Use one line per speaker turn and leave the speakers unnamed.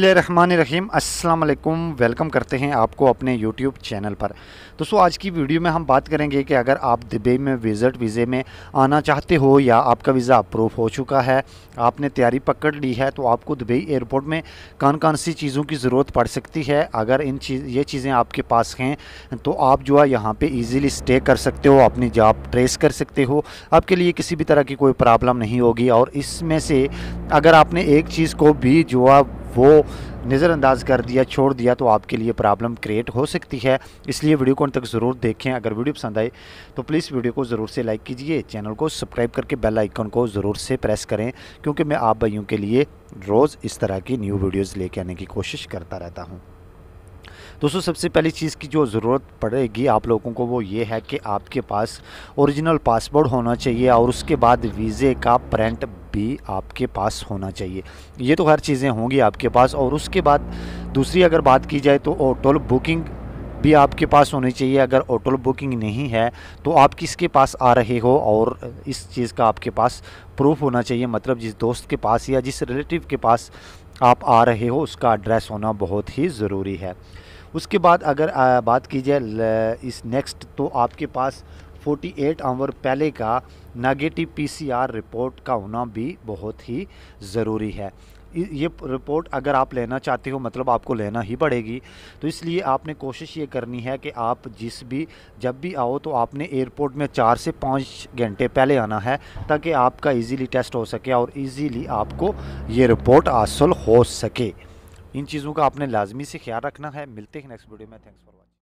बिस्मिल्लाम अस्सलाम वालेकुम वेलकम करते हैं आपको अपने यूट्यूब चैनल पर दोस्तों आज की वीडियो में हम बात करेंगे कि अगर आप दुबई में विज़िट वीज़े में आना चाहते हो या आपका वीज़ा अप्रूव हो चुका है आपने तैयारी पकड़ ली है तो आपको दुबई एयरपोर्ट में कौन कौन सी चीज़ों की ज़रूरत पड़ सकती है अगर इन चीज़ ये चीज़ें आपके पास हैं तो आप जो है यहाँ पर ईज़िली स्टे कर सकते हो अपनी जॉब ट्रेस कर सकते हो आपके लिए किसी भी तरह की कोई प्रॉब्लम नहीं होगी और इसमें से अगर आपने एक चीज़ को भी जो है वो नज़रअंदाज कर दिया छोड़ दिया तो आपके लिए प्रॉब्लम क्रिएट हो सकती है इसलिए वीडियो को अंत तक ज़रूर देखें अगर वीडियो पसंद आए तो प्लीज़ वीडियो को ज़रूर से लाइक कीजिए चैनल को सब्सक्राइब करके बेल आइकन को ज़रूर से प्रेस करें क्योंकि मैं आप भाइयों के लिए रोज़ इस तरह की न्यू वीडियोज़ लेके आने की कोशिश करता रहता हूँ दोस्तों सबसे पहली चीज़ की जो ज़रूरत पड़ेगी आप लोगों को वो ये है कि आपके पास ओरिजिनल पासपोर्ट होना चाहिए और उसके बाद वीज़े का प्रिंट भी आपके पास होना चाहिए ये तो हर चीज़ें होंगी आपके पास और उसके बाद दूसरी अगर बात की जाए तो होटल बुकिंग भी आपके पास होनी चाहिए अगर होटल बुकिंग नहीं है तो आप किसके पास आ रहे हो और इस चीज़ का आपके पास प्रूफ होना चाहिए मतलब जिस दोस्त के पास या जिस रिलेटिव के पास आप आ रहे हो उसका एड्रेस होना बहुत ही ज़रूरी है उसके बाद अगर आ, बात की जाए इस नेक्स्ट तो आपके पास 48 आवर पहले का नेगेटिव पीसीआर रिपोर्ट का होना भी बहुत ही ज़रूरी है ये रिपोर्ट अगर आप लेना चाहते हो मतलब आपको लेना ही पड़ेगी तो इसलिए आपने कोशिश ये करनी है कि आप जिस भी जब भी आओ तो आपने एयरपोर्ट में चार से पाँच घंटे पहले आना है ताकि आपका इजीली टेस्ट हो सके और इजीली आपको ये रिपोर्ट हासिल हो सके इन चीज़ों का आपने लाजमी से ख्याल रखना है मिलते हैं नेक्स्ट वीडियो में थैंक्स फॉर वॉचिंग